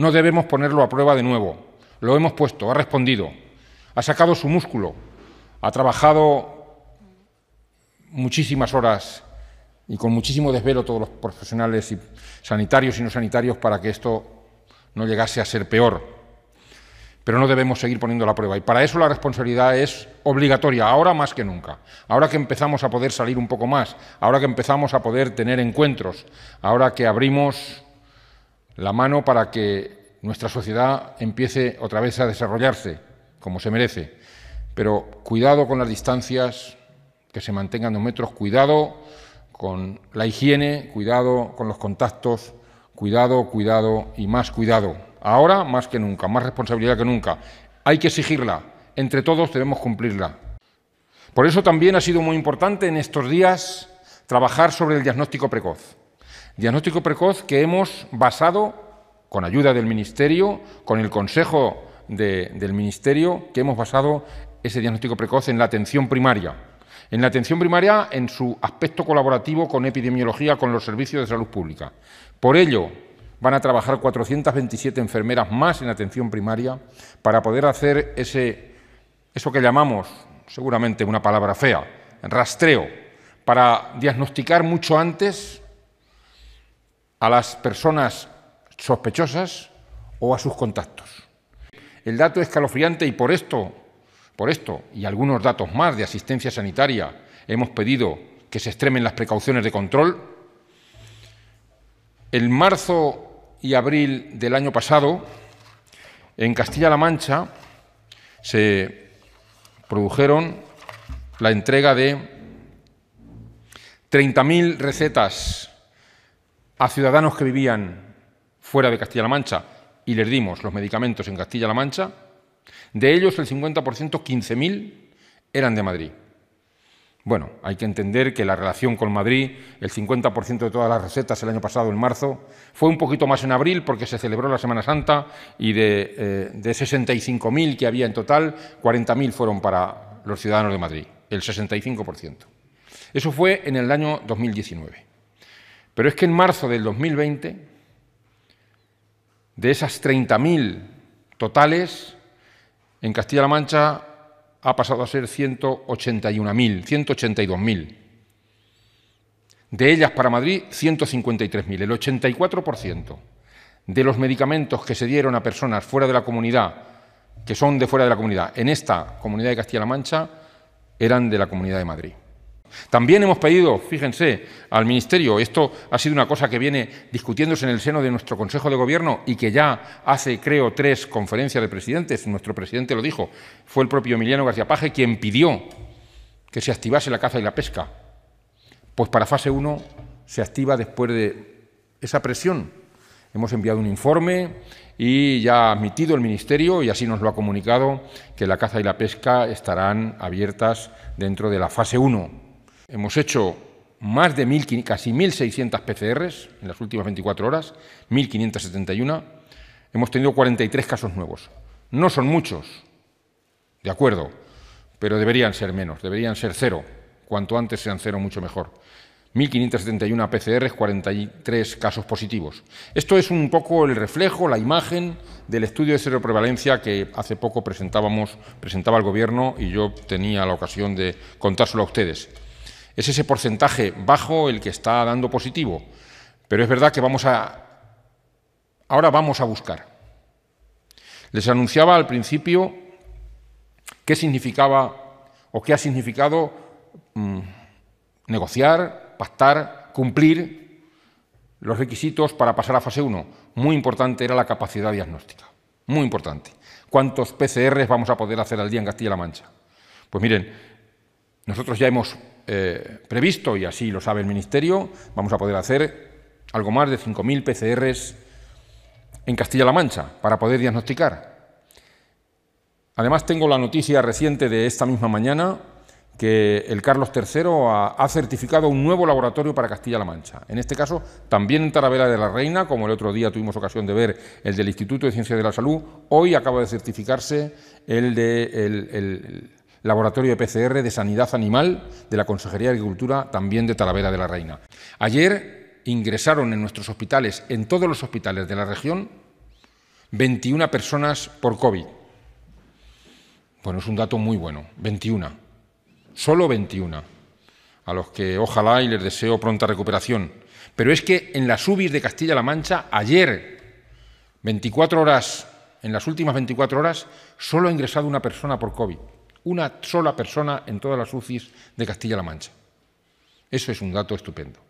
No debemos ponerlo a prueba de nuevo. Lo hemos puesto, ha respondido, ha sacado su músculo, ha trabajado muchísimas horas y con muchísimo desvelo todos los profesionales y sanitarios y no sanitarios para que esto no llegase a ser peor. Pero no debemos seguir poniendo la prueba. Y para eso la responsabilidad es obligatoria, ahora más que nunca. Ahora que empezamos a poder salir un poco más, ahora que empezamos a poder tener encuentros, ahora que abrimos la mano para que nuestra sociedad empiece otra vez a desarrollarse como se merece. Pero cuidado con las distancias, que se mantengan dos metros, cuidado con la higiene, cuidado con los contactos, cuidado, cuidado y más cuidado. Ahora más que nunca, más responsabilidad que nunca. Hay que exigirla, entre todos debemos cumplirla. Por eso también ha sido muy importante en estos días trabajar sobre el diagnóstico precoz. Diagnóstico precoz que hemos basado con ayuda del Ministerio, con el Consejo del Ministerio, que hemos basado ese diagnóstico precoz en la atención primaria. En la atención primaria, en su aspecto colaborativo con epidemiología, con los servicios de salud pública. Por ello, van a trabajar 427 enfermeras más en atención primaria para poder hacer ese, eso que llamamos, seguramente una palabra fea, rastreo, para diagnosticar mucho antes a las personas sospechosas o a sus contactos. El dato escalofriante y por esto, por esto y algunos datos más de asistencia sanitaria hemos pedido que se extremen las precauciones de control. En marzo y abril del año pasado, en Castilla-La Mancha se produjeron la entrega de 30.000 recetas a ciudadanos que vivían fuera de Castilla-La Mancha y les dimos los medicamentos en Castilla-La Mancha, de ellos el 50%, 15.000, eran de Madrid. Bueno, hay que entender que la relación con Madrid, el 50% de todas las recetas el año pasado, en marzo, fue un poquito más en abril porque se celebró la Semana Santa y de, 65.000 eh, que había en total, 40.000 fueron para los ciudadanos de Madrid, el 65%. Eso fue en el año 2019. Pero es que en marzo del 2020 de esas 30.000 totales, en Castilla-La Mancha ha pasado a ser 181.000, 182.000. De ellas para Madrid, 153.000, el 84%. De los medicamentos que se dieron a personas fuera de la comunidad, que son de fuera de la comunidad, en esta comunidad de Castilla-La Mancha, eran de la comunidad de Madrid. También hemos pedido, fíjense, al Ministerio, esto ha sido una cosa que viene discutiéndose en el seno de nuestro Consejo de Gobierno y que ya hace, creo, tres conferencias de presidentes, nuestro presidente lo dijo, fue el propio Emiliano García Paje quien pidió que se activase la caza y la pesca. Pues para fase 1 se activa después de esa presión. Hemos enviado un informe y ya ha admitido el Ministerio, y así nos lo ha comunicado, que la caza y la pesca estarán abiertas dentro de la fase 1 Hemos hecho más de casi 1.600 PCRs en las últimas 24 horas, 1.571. Hemos tenido 43 casos nuevos. No son muchos, de acuerdo, pero deberían ser menos, deberían ser cero. Cuanto antes sean cero, mucho mejor. 1.571 PCRs, 43 casos positivos. Esto es un poco el reflejo, la imagen del estudio de seroprevalencia que hace poco presentábamos, presentaba el Gobierno y yo tenía la ocasión de contárselo a ustedes. Es ese porcentaje bajo el que está dando positivo. Pero es verdad que vamos a... Ahora vamos a buscar. Les anunciaba al principio qué significaba o qué ha significado mm, negociar, pactar, cumplir los requisitos para pasar a fase 1. Muy importante era la capacidad diagnóstica. Muy importante. ¿Cuántos PCRs vamos a poder hacer al día en Castilla-La Mancha? Pues miren, nosotros ya hemos eh, previsto, y así lo sabe el Ministerio, vamos a poder hacer algo más de 5.000 PCRs en Castilla-La Mancha para poder diagnosticar. Además, tengo la noticia reciente de esta misma mañana que el Carlos III ha, certificado un nuevo laboratorio para Castilla-La Mancha. En este caso, también en Taravera de la Reina, como el otro día tuvimos ocasión de ver el del Instituto de Ciencias de la Salud, hoy acaba de certificarse el de Laboratorio de PCR de Sanidad Animal de la Consejería de Agricultura, también de Talavera de la Reina. Ayer ingresaron en nuestros hospitales, en todos los hospitales de la región, 21 personas por COVID. Bueno, es un dato muy bueno, 21. Solo 21. A los que ojalá y les deseo pronta recuperación. Pero es que en las UBIs de Castilla-La Mancha, ayer, 24 horas, en las últimas 24 horas, solo ha ingresado una persona por COVID. Una sola persona en todas las UCIs de Castilla-La Mancha. Eso es un dato estupendo.